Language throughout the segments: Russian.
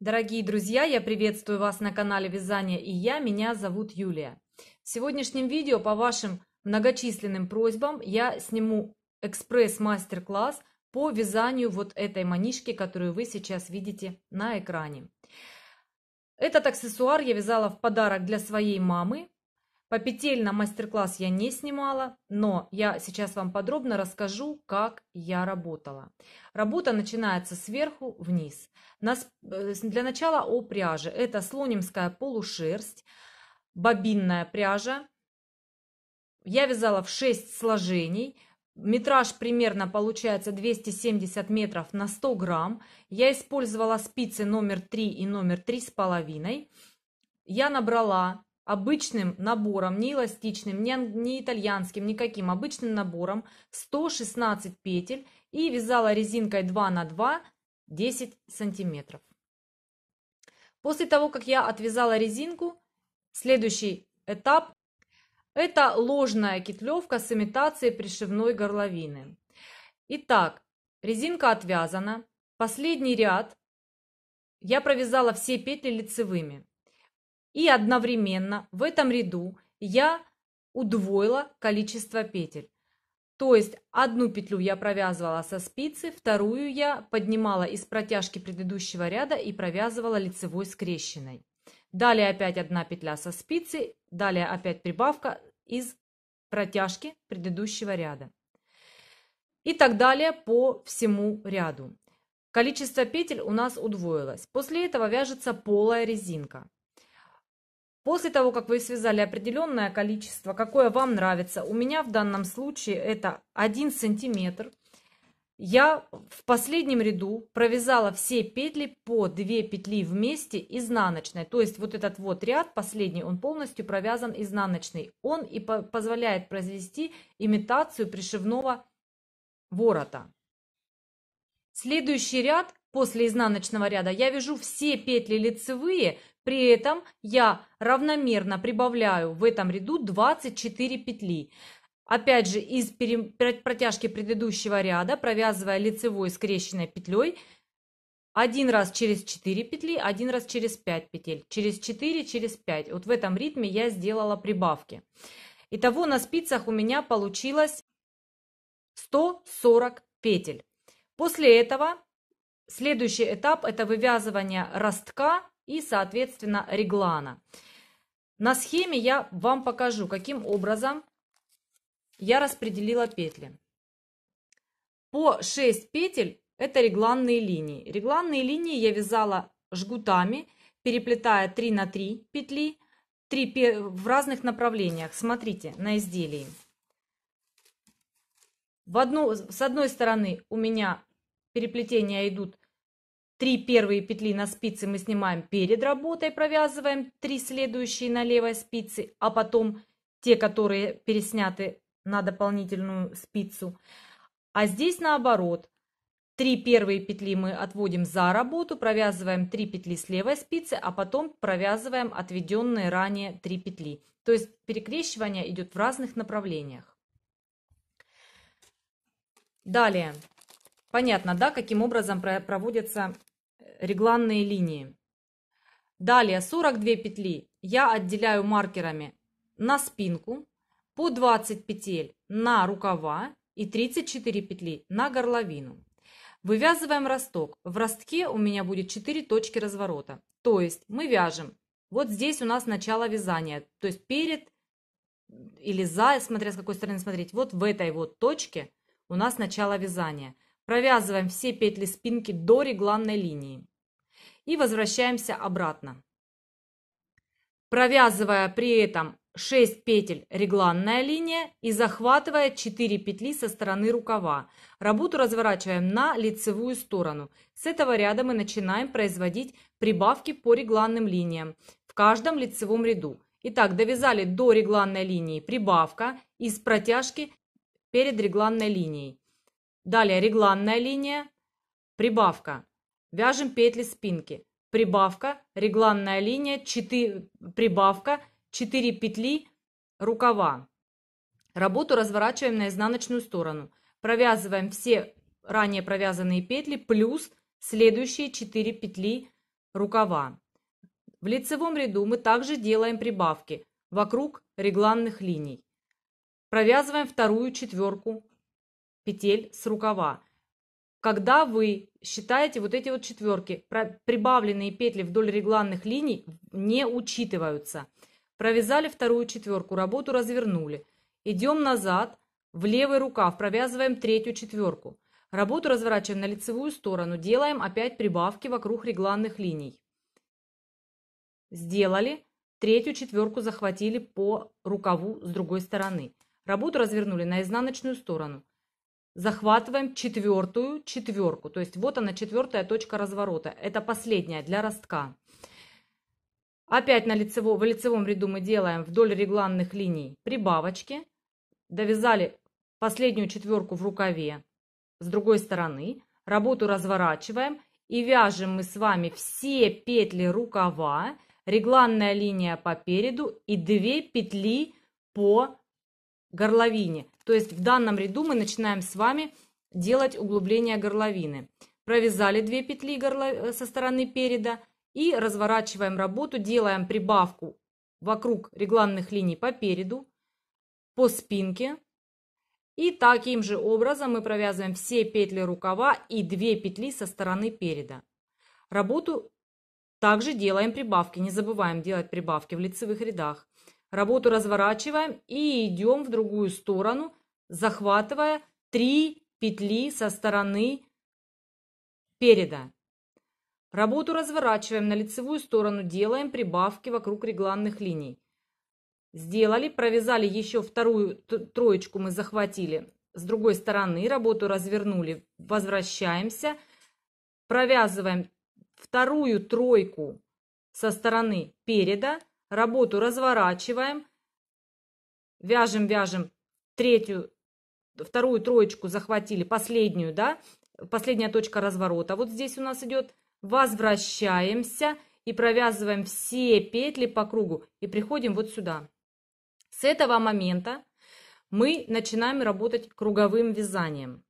Дорогие друзья, я приветствую вас на канале Вязания и я, меня зовут Юлия. В сегодняшнем видео по вашим многочисленным просьбам я сниму экспресс-мастер-класс по вязанию вот этой манишки, которую вы сейчас видите на экране. Этот аксессуар я вязала в подарок для своей мамы. По петельно мастер-класс я не снимала, но я сейчас вам подробно расскажу, как я работала. Работа начинается сверху вниз. Э, для начала о пряже. Это слонимская полушерсть, бобинная пряжа. Я вязала в 6 сложений. Метраж примерно получается 270 метров на 100 грамм. Я использовала спицы номер 3 и номер 3,5. Я набрала обычным набором, не эластичным, не, не итальянским, никаким, обычным набором 116 петель и вязала резинкой 2 на 2 10 сантиметров. После того, как я отвязала резинку, следующий этап это ложная кетлевка с имитацией пришивной горловины. Итак, резинка отвязана. Последний ряд я провязала все петли лицевыми. И одновременно в этом ряду я удвоила количество петель. То есть одну петлю я провязывала со спицы, вторую я поднимала из протяжки предыдущего ряда и провязывала лицевой скрещенной. Далее опять одна петля со спицы, далее опять прибавка из протяжки предыдущего ряда. И так далее по всему ряду. Количество петель у нас удвоилось. После этого вяжется полая резинка. После того, как вы связали определенное количество, какое вам нравится, у меня в данном случае это 1 сантиметр, я в последнем ряду провязала все петли по 2 петли вместе изнаночной. То есть вот этот вот ряд, последний, он полностью провязан изнаночной, Он и позволяет произвести имитацию пришивного ворота. Следующий ряд после изнаночного ряда я вяжу все петли лицевые при этом я равномерно прибавляю в этом ряду 24 петли. Опять же, из протяжки предыдущего ряда, провязывая лицевой скрещенной петлей, один раз через 4 петли, один раз через 5 петель, через 4, через 5. Вот в этом ритме я сделала прибавки. Итого на спицах у меня получилось 140 петель. После этого следующий этап это вывязывание ростка и, соответственно, реглана. На схеме я вам покажу, каким образом я распределила петли. По 6 петель это регланные линии. Регланные линии я вязала жгутами, переплетая 3 на 3 петли 3 в разных направлениях. Смотрите на изделии. В одну, с одной стороны у меня переплетения идут Три первые петли на спице мы снимаем перед работой, провязываем три следующие на левой спице, а потом те, которые пересняты на дополнительную спицу. А здесь наоборот. Три первые петли мы отводим за работу, провязываем 3 петли с левой спицы, а потом провязываем отведенные ранее 3 петли. То есть перекрещивание идет в разных направлениях. Далее. Понятно, да, каким образом проводятся регланные линии. Далее 42 петли я отделяю маркерами на спинку, по 20 петель на рукава и 34 петли на горловину. Вывязываем росток. В ростке у меня будет 4 точки разворота. То есть мы вяжем. Вот здесь у нас начало вязания. То есть перед или за, смотря с какой стороны смотреть. Вот в этой вот точке у нас начало вязания. Провязываем все петли спинки до регланной линии и возвращаемся обратно. Провязывая при этом 6 петель регланная линия и захватывая 4 петли со стороны рукава. Работу разворачиваем на лицевую сторону. С этого ряда мы начинаем производить прибавки по регланным линиям в каждом лицевом ряду. Итак, довязали до регланной линии прибавка из протяжки перед регланной линией. Далее регланная линия, прибавка. Вяжем петли спинки. Прибавка, регланная линия, 4, прибавка, 4 петли рукава. Работу разворачиваем на изнаночную сторону. Провязываем все ранее провязанные петли плюс следующие 4 петли рукава. В лицевом ряду мы также делаем прибавки вокруг регланных линий. Провязываем вторую четверку петель с рукава. Когда вы считаете вот эти вот четверки, прибавленные петли вдоль регланных линий не учитываются. Провязали вторую четверку, работу развернули. Идем назад, в левый рукав провязываем третью четверку. Работу разворачиваем на лицевую сторону, делаем опять прибавки вокруг регланных линий. Сделали, третью четверку захватили по рукаву с другой стороны. Работу развернули на изнаночную сторону захватываем четвертую четверку. То есть вот она четвертая точка разворота. Это последняя для ростка. Опять на лицево, в лицевом ряду мы делаем вдоль регланных линий прибавочки. Довязали последнюю четверку в рукаве с другой стороны. Работу разворачиваем и вяжем мы с вами все петли рукава, регланная линия по переду и две петли по горловине. То есть в данном ряду мы начинаем с вами делать углубление горловины. Провязали 2 петли э, со стороны переда и разворачиваем работу, делаем прибавку вокруг регланных линий по переду, по спинке. И таким же образом мы провязываем все петли рукава и 2 петли со стороны переда. Работу также делаем прибавки, не забываем делать прибавки в лицевых рядах. Работу разворачиваем и идем в другую сторону, захватывая три петли со стороны переда. Работу разворачиваем на лицевую сторону, делаем прибавки вокруг регланных линий. Сделали, провязали еще вторую троечку мы захватили с другой стороны, работу развернули, возвращаемся, провязываем вторую тройку со стороны переда, работу разворачиваем, вяжем, вяжем третью вторую троечку захватили, последнюю, да, последняя точка разворота. Вот здесь у нас идет, возвращаемся и провязываем все петли по кругу и приходим вот сюда. С этого момента мы начинаем работать круговым вязанием.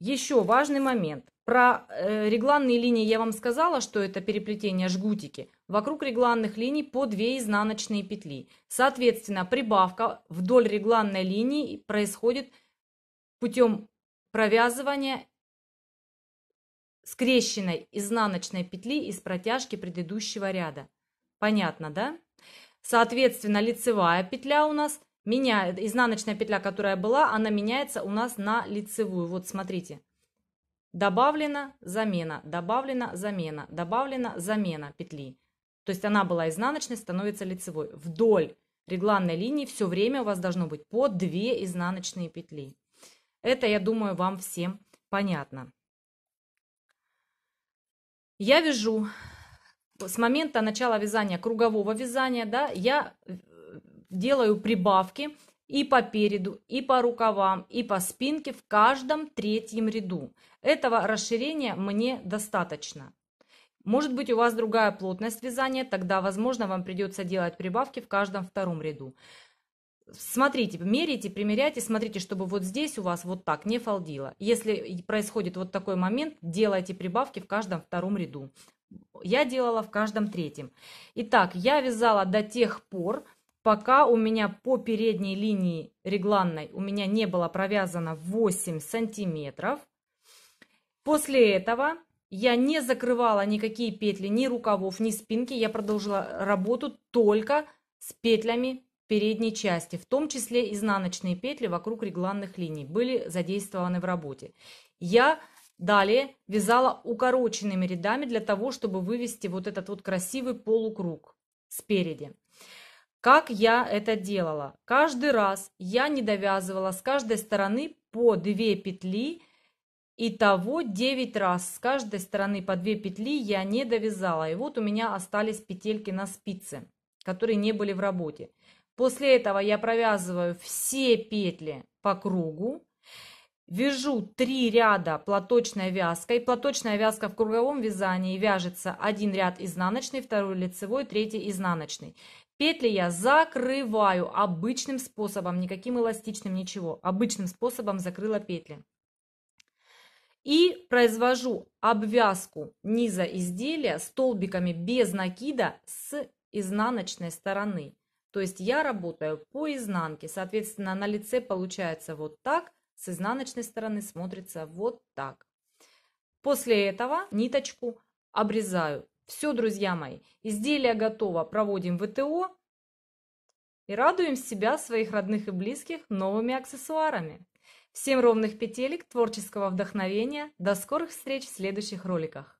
Еще важный момент. Про э, регланные линии я вам сказала, что это переплетение жгутики вокруг регланных линий по 2 изнаночные петли. Соответственно, прибавка вдоль регланной линии происходит путем провязывания скрещенной изнаночной петли из протяжки предыдущего ряда. Понятно, да? Соответственно, лицевая петля у нас меняет, изнаночная петля, которая была, она меняется у нас на лицевую. Вот смотрите. Добавлена замена, добавлена замена, добавлена замена петли. То есть она была изнаночной, становится лицевой. Вдоль регланной линии все время у вас должно быть по 2 изнаночные петли. Это, я думаю, вам всем понятно. Я вяжу с момента начала вязания кругового вязания, да, я э, делаю прибавки и по переду, и по рукавам, и по спинке в каждом третьем ряду. Этого расширения мне достаточно. Может быть у вас другая плотность вязания, тогда, возможно, вам придется делать прибавки в каждом втором ряду. Смотрите, мерите, примеряйте, смотрите, чтобы вот здесь у вас вот так не фалдило. Если происходит вот такой момент, делайте прибавки в каждом втором ряду. Я делала в каждом третьем. Итак, я вязала до тех пор, пока у меня по передней линии регланной у меня не было провязано 8 сантиметров. После этого я не закрывала никакие петли, ни рукавов, ни спинки. Я продолжила работу только с петлями передней части, в том числе изнаночные петли вокруг регланных линий были задействованы в работе. Я далее вязала укороченными рядами для того, чтобы вывести вот этот вот красивый полукруг спереди. Как я это делала? Каждый раз я не довязывала с каждой стороны по 2 петли Итого 9 раз с каждой стороны по 2 петли я не довязала. И вот у меня остались петельки на спице, которые не были в работе. После этого я провязываю все петли по кругу. Вяжу 3 ряда платочной вязкой. Платочная вязка в круговом вязании вяжется один ряд изнаночный, второй лицевой, третий изнаночный. Петли я закрываю обычным способом, никаким эластичным, ничего. Обычным способом закрыла петли и произвожу обвязку низа изделия столбиками без накида с изнаночной стороны. То есть я работаю по изнанке, соответственно, на лице получается вот так, с изнаночной стороны смотрится вот так. После этого ниточку обрезаю. Все, друзья мои, изделие готово, проводим ВТО и радуем себя, своих родных и близких новыми аксессуарами. Всем ровных петелек, творческого вдохновения. До скорых встреч в следующих роликах.